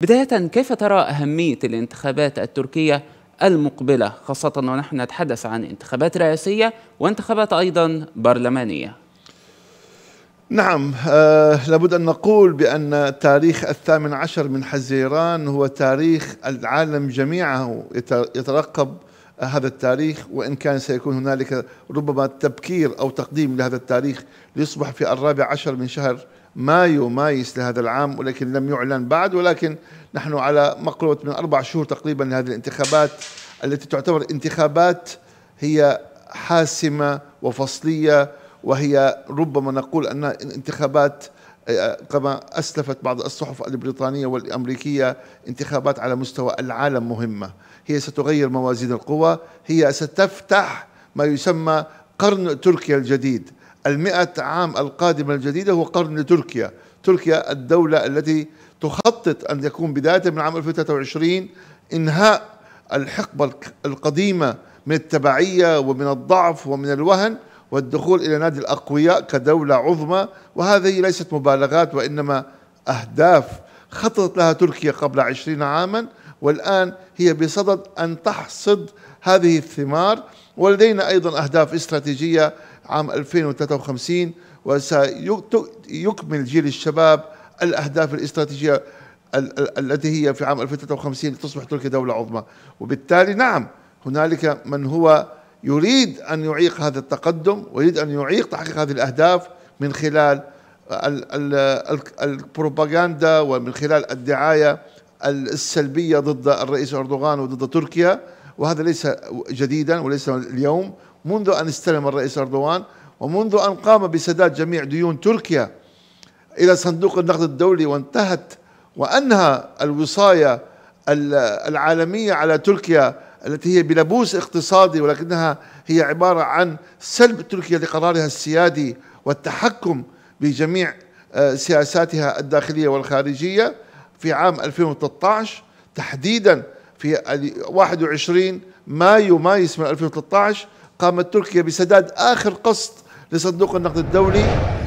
بداية كيف ترى أهمية الانتخابات التركية المقبلة خاصة ونحن نتحدث عن انتخابات رئاسية وانتخابات أيضا برلمانية نعم آه لابد أن نقول بأن تاريخ الثامن عشر من حزيران هو تاريخ العالم جميعه يترقب هذا التاريخ وإن كان سيكون هنالك ربما تبكير أو تقديم لهذا التاريخ ليصبح في الرابع عشر من شهر مايو مايس لهذا العام ولكن لم يعلن بعد ولكن نحن على مقربة من أربع شهور تقريبا لهذه الانتخابات التي تعتبر انتخابات هي حاسمة وفصلية وهي ربما نقول أنها انتخابات كما أسلفت بعض الصحف البريطانية والأمريكية انتخابات على مستوى العالم مهمة هي ستغير موازين القوى هي ستفتح ما يسمى قرن تركيا الجديد المئة عام القادمة الجديدة هو قرن لتركيا تركيا الدولة التي تخطط أن يكون بداية من عام 2023 إنهاء الحقبة القديمة من التبعية ومن الضعف ومن الوهن والدخول إلى نادي الأقوياء كدولة عظمى وهذه ليست مبالغات وإنما أهداف خططت لها تركيا قبل عشرين عاما والآن هي بصدد أن تحصد هذه الثمار ولدينا أيضا أهداف استراتيجية عام 2053 وسيكمل جيل الشباب الأهداف الاستراتيجية التي هي في عام 2053 لتصبح تركيا دولة عظمى وبالتالي نعم هنالك من هو يريد أن يعيق هذا التقدم ويريد أن يعيق تحقيق هذه الأهداف من خلال البروباغندا ومن خلال الدعاية السلبية ضد الرئيس أردوغان وضد تركيا وهذا ليس جديدا وليس اليوم منذ أن استلم الرئيس أردوغان ومنذ أن قام بسداد جميع ديون تركيا إلى صندوق النقد الدولي وانتهت وأنهى الوصاية العالمية على تركيا التي هي بلبوس اقتصادي ولكنها هي عبارة عن سلب تركيا لقرارها السيادي والتحكم بجميع آه، سياساتها الداخلية والخارجية في عام 2013 تحديدا في 21 مايو مايس من 2013 قامت تركيا بسداد آخر قسط لصندوق النقد الدولي